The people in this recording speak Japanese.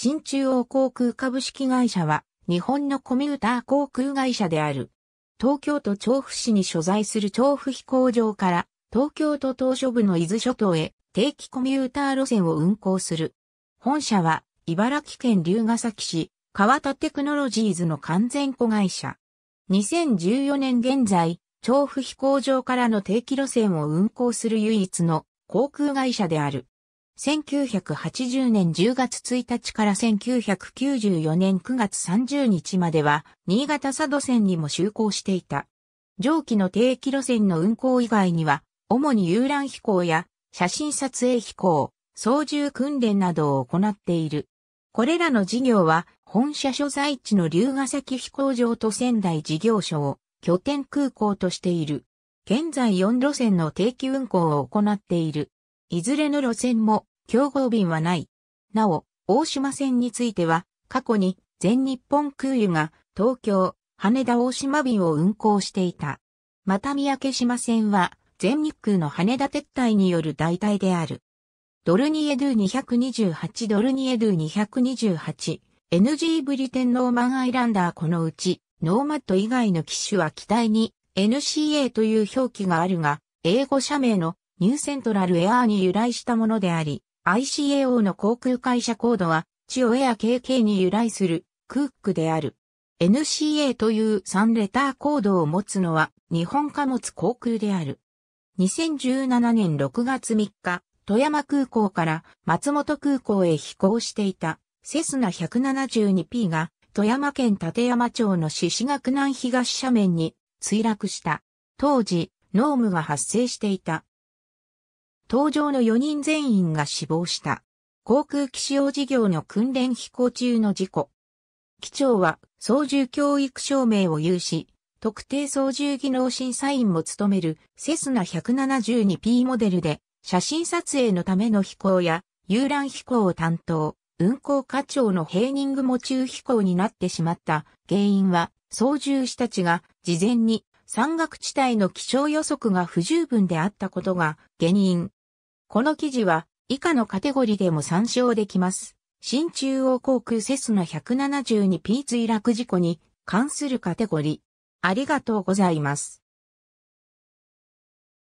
新中央航空株式会社は、日本のコミューター航空会社である。東京都調布市に所在する調布飛行場から、東京都島嶼部の伊豆諸島へ定期コミューター路線を運行する。本社は、茨城県龍ケ崎市、川田テクノロジーズの完全子会社。2014年現在、調布飛行場からの定期路線を運行する唯一の航空会社である。1980年10月1日から1994年9月30日までは、新潟佐渡線にも就航していた。上記の定期路線の運行以外には、主に遊覧飛行や写真撮影飛行、操縦訓練などを行っている。これらの事業は、本社所在地の龍ヶ崎飛行場と仙台事業所を拠点空港としている。現在4路線の定期運行を行っている。いずれの路線も競合便はない。なお、大島線については、過去に全日本空輸が東京、羽田大島便を運行していた。また三宅島線は全日空の羽田撤退による代替である。ドルニエドゥ228ドルニエドゥ 228NG ブリテンノーマンアイランダーこのうちノーマット以外の機種は機体に NCA という表記があるが英語社名のニューセントラルエアーに由来したものであり、ICAO の航空会社コードは、チオエア KK に由来する、クックである。NCA という3レターコードを持つのは、日本貨物航空である。2017年6月3日、富山空港から松本空港へ飛行していた、セスナ 172P が、富山県立山町の獅子学南東斜面に墜落した。当時、濃霧が発生していた。搭乗の4人全員が死亡した。航空機使用事業の訓練飛行中の事故。機長は操縦教育証明を有し、特定操縦技能審査員も務めるセスナ 172P モデルで写真撮影のための飛行や遊覧飛行を担当、運航課長のヘーニングも中飛行になってしまった原因は操縦士たちが事前に山岳地帯の気象予測が不十分であったことが原因この記事は以下のカテゴリでも参照できます。新中央航空セスナ 172P 墜落事故に関するカテゴリ。ありがとうございます。